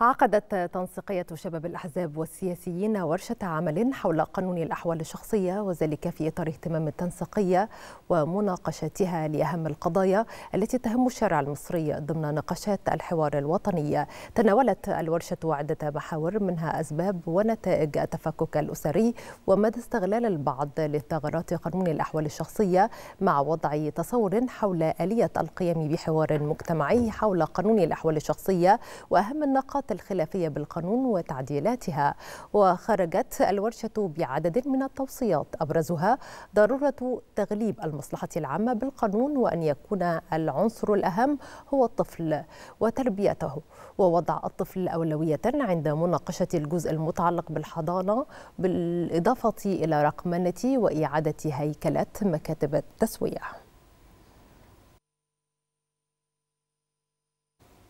عقدت تنسيقية شباب الأحزاب والسياسيين ورشة عمل حول قانون الأحوال الشخصية وذلك في إطار اهتمام التنسيقية ومناقشتها لأهم القضايا التي تهم الشارع المصري ضمن نقاشات الحوار الوطنية تناولت الورشة عدة محاور منها أسباب ونتائج التفكك الأسري ومدى استغلال البعض لثغرات قانون الأحوال الشخصية مع وضع تصور حول آلية القيام بحوار مجتمعي حول قانون الأحوال الشخصية وأهم النقاط النقاط الخلافية بالقانون وتعديلاتها وخرجت الورشة بعدد من التوصيات أبرزها ضرورة تغليب المصلحة العامة بالقانون وأن يكون العنصر الأهم هو الطفل وتربيته ووضع الطفل أولوية عند مناقشة الجزء المتعلق بالحضانة بالإضافة إلى رقمنة وإعادة هيكلة مكاتب التسوية